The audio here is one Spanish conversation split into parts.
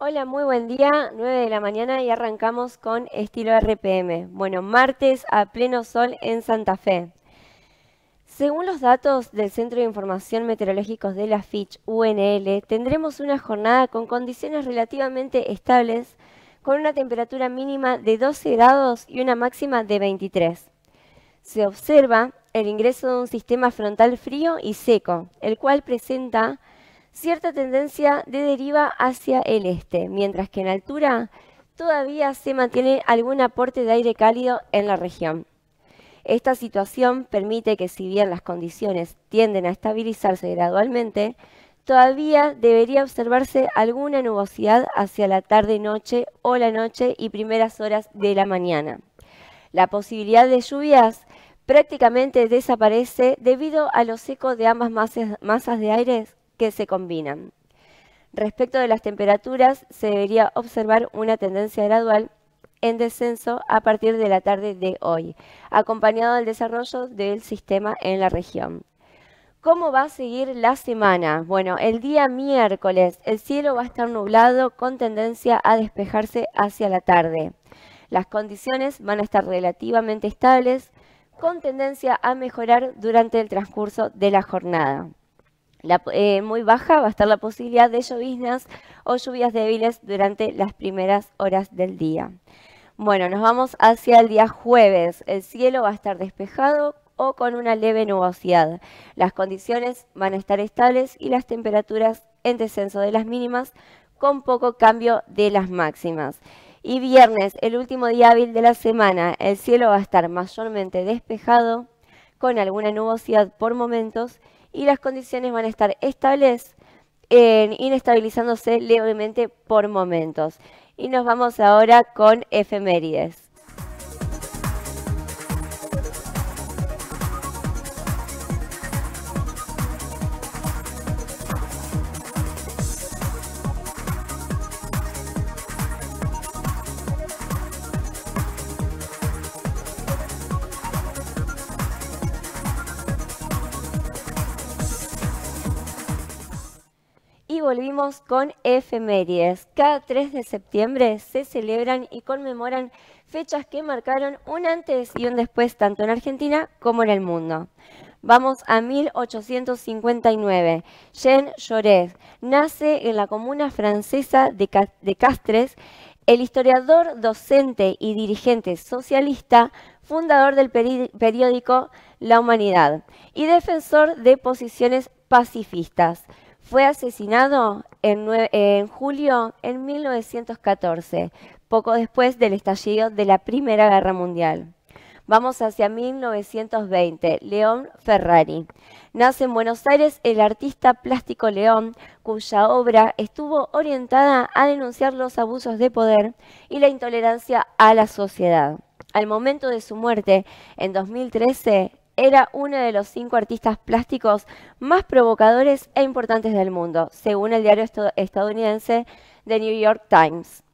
Hola, muy buen día, 9 de la mañana y arrancamos con estilo RPM. Bueno, martes a pleno sol en Santa Fe. Según los datos del Centro de Información Meteorológicos de la Fitch UNL, tendremos una jornada con condiciones relativamente estables, con una temperatura mínima de 12 grados y una máxima de 23. Se observa el ingreso de un sistema frontal frío y seco, el cual presenta cierta tendencia de deriva hacia el este, mientras que en altura todavía se mantiene algún aporte de aire cálido en la región. Esta situación permite que si bien las condiciones tienden a estabilizarse gradualmente, todavía debería observarse alguna nubosidad hacia la tarde-noche o la noche y primeras horas de la mañana. La posibilidad de lluvias prácticamente desaparece debido a lo seco de ambas masas, masas de aire que se combinan. Respecto de las temperaturas, se debería observar una tendencia gradual en descenso a partir de la tarde de hoy, acompañado del desarrollo del sistema en la región. ¿Cómo va a seguir la semana? Bueno, el día miércoles el cielo va a estar nublado con tendencia a despejarse hacia la tarde. Las condiciones van a estar relativamente estables con tendencia a mejorar durante el transcurso de la jornada. Eh, muy baja va a estar la posibilidad de lloviznas o lluvias débiles durante las primeras horas del día. Bueno, nos vamos hacia el día jueves. El cielo va a estar despejado o con una leve nubosidad. Las condiciones van a estar estables y las temperaturas en descenso de las mínimas con poco cambio de las máximas. Y viernes, el último día hábil de la semana, el cielo va a estar mayormente despejado con alguna nubosidad por momentos y las condiciones van a estar estables, inestabilizándose levemente por momentos. Y nos vamos ahora con efemérides. volvimos con efemérides. Cada 3 de septiembre se celebran y conmemoran fechas que marcaron un antes y un después tanto en Argentina como en el mundo. Vamos a 1859. Jean Jaurès nace en la comuna francesa de Castres. El historiador, docente y dirigente socialista, fundador del periódico La Humanidad y defensor de posiciones pacifistas. Fue asesinado en, julio en 1914, poco después del estallido de la Primera Guerra Mundial. Vamos hacia 1920. León Ferrari. Nace en Buenos Aires el artista plástico León, cuya obra estuvo orientada a denunciar los abusos de poder y la intolerancia a la sociedad. Al momento de su muerte, en 2013, era uno de los cinco artistas plásticos más provocadores e importantes del mundo, según el diario estadounidense The New York Times.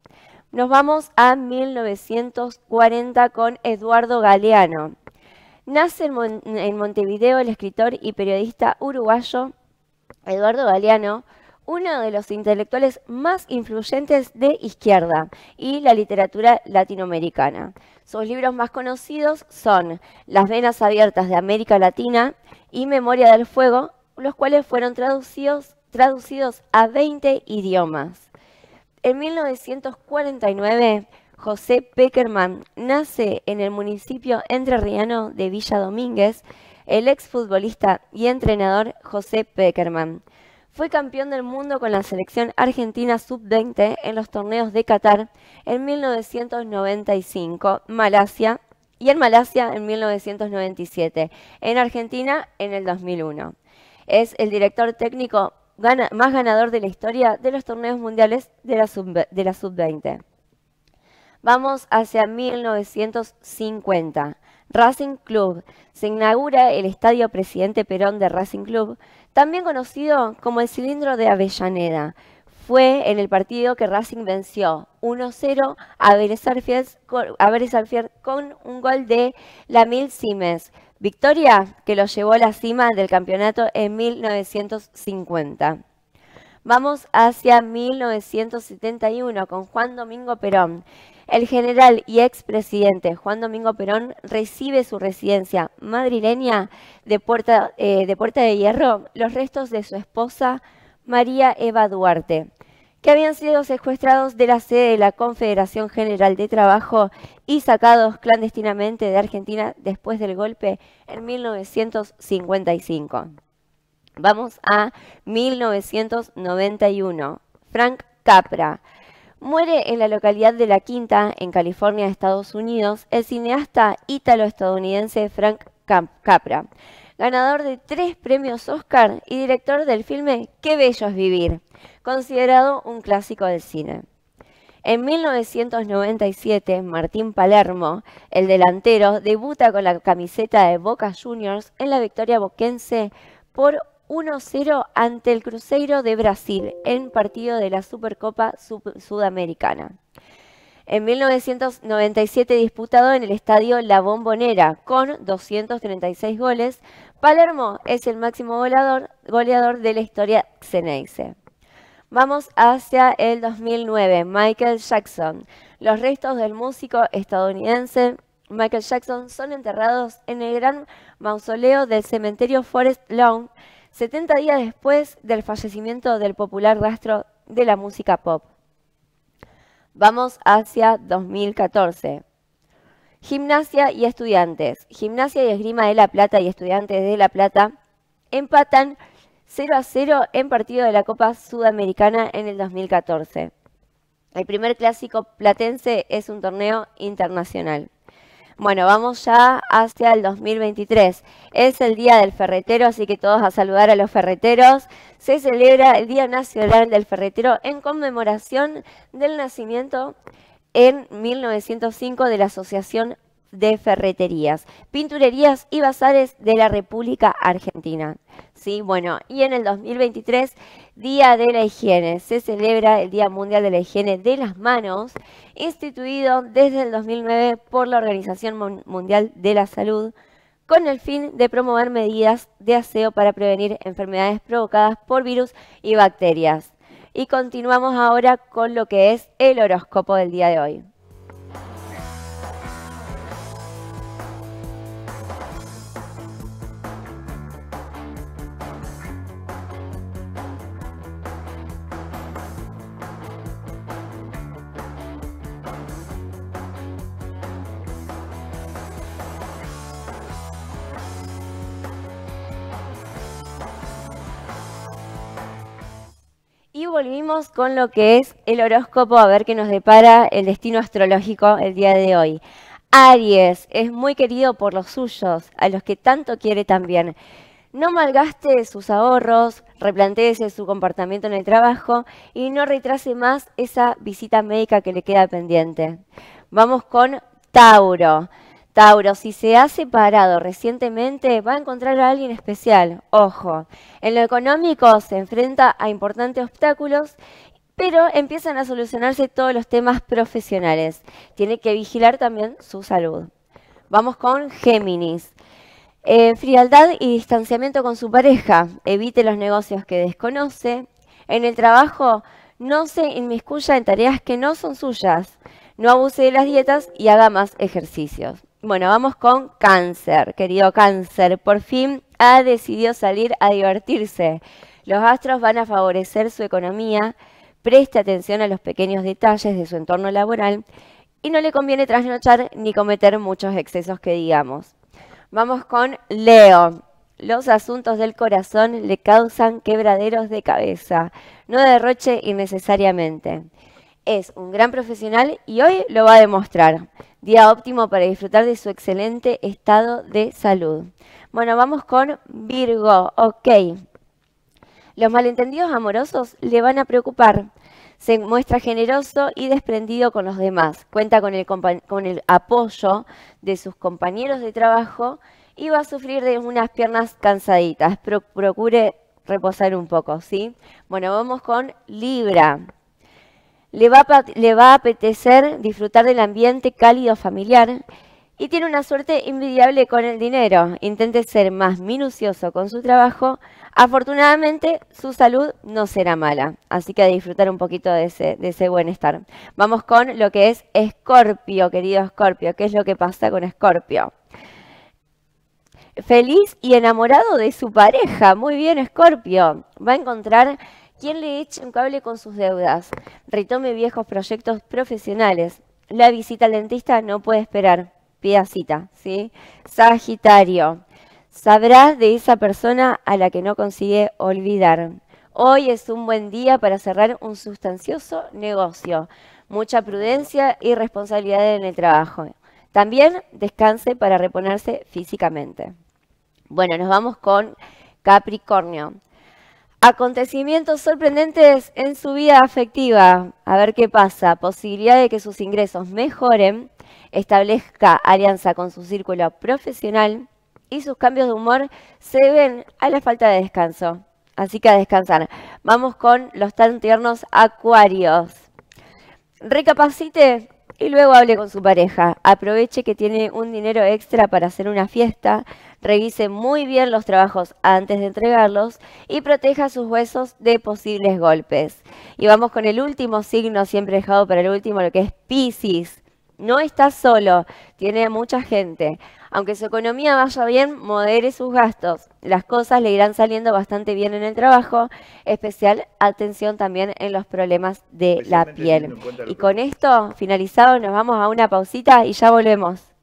Nos vamos a 1940 con Eduardo Galeano. Nace en, Montevideo el escritor y periodista uruguayo Eduardo Galeano, uno de los intelectuales más influyentes de izquierda y la literatura latinoamericana. Sus libros más conocidos son Las venas abiertas de América Latina y Memoria del Fuego, los cuales fueron traducidos, a 20 idiomas. En 1949, José Peckerman nace en el municipio entrerriano de Villa Domínguez, el exfutbolista y entrenador José Peckerman. Fue campeón del mundo con la selección argentina sub-20 en los torneos de Qatar en 1995, Malasia y en Malasia en 1997, en Argentina en el 2001. Es el director técnico más ganador de la historia de los torneos mundiales de la sub-20. Vamos hacia 1950. Racing Club. Se inaugura el Estadio Presidente Perón de Racing Club, también conocido como el Cilindro de Avellaneda. Fue en el partido que Racing venció 1-0 a Vélez Arfield con un gol de Lamil Simes. Victoria que lo llevó a la cima del campeonato en 1950. Vamos hacia 1971 con Juan Domingo Perón. El general y expresidente Juan Domingo Perón recibe su residencia madrileña de Puerta, eh, de, Puerta de Hierro los restos de su esposa María Eva Duarte, que habían sido secuestrados de la sede de la Confederación General de Trabajo y sacados clandestinamente de Argentina después del golpe en 1955. Vamos a 1991. Frank Capra Muere en la localidad de La Quinta, en California, Estados Unidos, el cineasta ítalo-estadounidense Frank Capra, ganador de tres premios Oscar y director del filme Qué bello es vivir, considerado un clásico del cine. En 1997, Martín Palermo, el delantero, debuta con la camiseta de Boca Juniors en la victoria boquense por 1-0 ante el Cruzeiro de Brasil en partido de la Supercopa Sudamericana. En 1997 disputado en el estadio La Bombonera con 236 goles, Palermo es el máximo goleador, goleador de la historia Xeneize. Vamos hacia el 2009, Michael Jackson. Los restos del músico estadounidense Michael Jackson son enterrados en el gran mausoleo del cementerio Forest Lawn 70 días después del fallecimiento del popular rastro de la música pop. Vamos hacia 2014. Gimnasia y estudiantes. Gimnasia y Esgrima de La Plata y Estudiantes de La Plata empatan 0 a 0 en partido de la Copa Sudamericana en el 2014. El primer clásico platense es un torneo internacional. Bueno, vamos ya hacia el 2023. Es el Día del Ferretero, así que todos a saludar a los ferreteros. Se celebra el Día Nacional del Ferretero en conmemoración del nacimiento en 1905 de la Asociación de ferreterías, pinturerías y bazares de la República Argentina. Sí, bueno, y en el 2023, Día de la Higiene, se celebra el Día Mundial de la Higiene de las Manos, instituido desde el 2009 por la Organización Mundial de la Salud, con el fin de promover medidas de aseo para prevenir enfermedades provocadas por virus y bacterias. Y continuamos ahora con lo que es el horóscopo del día de hoy. Y volvimos con lo que es el horóscopo, a ver qué nos depara el destino astrológico el día de hoy. Aries es muy querido por los suyos, a los que tanto quiere también. No malgaste sus ahorros, replanteese su comportamiento en el trabajo y no retrase más esa visita médica que le queda pendiente. Vamos con Tauro. Tauro, si se ha separado recientemente, va a encontrar a alguien especial. Ojo, en lo económico se enfrenta a importantes obstáculos, pero empiezan a solucionarse todos los temas profesionales. Tiene que vigilar también su salud. Vamos con Géminis. Eh, frialdad y distanciamiento con su pareja. Evite los negocios que desconoce. En el trabajo, no se inmiscuya en tareas que no son suyas. No abuse de las dietas y haga más ejercicios. Bueno, vamos con cáncer, querido cáncer. Por fin ha decidido salir a divertirse. Los astros van a favorecer su economía. Preste atención a los pequeños detalles de su entorno laboral y no le conviene trasnochar ni cometer muchos excesos que digamos. Vamos con Leo. Los asuntos del corazón le causan quebraderos de cabeza. No derroche innecesariamente. Es un gran profesional y hoy lo va a demostrar. Día óptimo para disfrutar de su excelente estado de salud. Bueno, vamos con Virgo. Ok. Los malentendidos amorosos le van a preocupar. Se muestra generoso y desprendido con los demás. Cuenta con el, apoyo de sus compañeros de trabajo y va a sufrir de unas piernas cansaditas. procure reposar un poco, ¿sí? Bueno, vamos con Libra le va, a, apetecer disfrutar del ambiente cálido familiar y tiene una suerte invidiable con el dinero. Intente ser más minucioso con su trabajo. Afortunadamente, su salud no será mala, así que a disfrutar un poquito de ese, de ese buenestar. Vamos con lo que es Escorpio, querido Escorpio. ¿Qué es lo que pasa con Escorpio? Feliz y enamorado de su pareja. Muy bien, Escorpio. Va a encontrar ¿Quién le eche un cable con sus deudas, retome viejos proyectos profesionales. La visita al dentista no puede esperar, pida cita, ¿sí? Sagitario, sabrás de esa persona a la que no consigue olvidar. Hoy es un buen día para cerrar un sustancioso negocio. Mucha prudencia y responsabilidad en el trabajo. También descanse para reponerse físicamente. Bueno, nos vamos con Capricornio. Acontecimientos sorprendentes en su vida afectiva. A ver qué pasa. Posibilidad de que sus ingresos mejoren. Establezca alianza con su círculo profesional. Y sus cambios de humor se ven a la falta de descanso. Así que a descansar. Vamos con los tan tiernos acuarios. Recapacite y luego hable con su pareja. Aproveche que tiene un dinero extra para hacer una fiesta. Revise muy bien los trabajos antes de entregarlos y proteja sus huesos de posibles golpes. Y vamos con el último signo, siempre dejado para el último, lo que es Pisces. No está solo, tiene mucha gente. Aunque su economía vaya bien, modere sus gastos. Las cosas le irán saliendo bastante bien en el trabajo, especial atención también en los problemas de la piel. Y con esto finalizado nos vamos a una pausita y ya volvemos.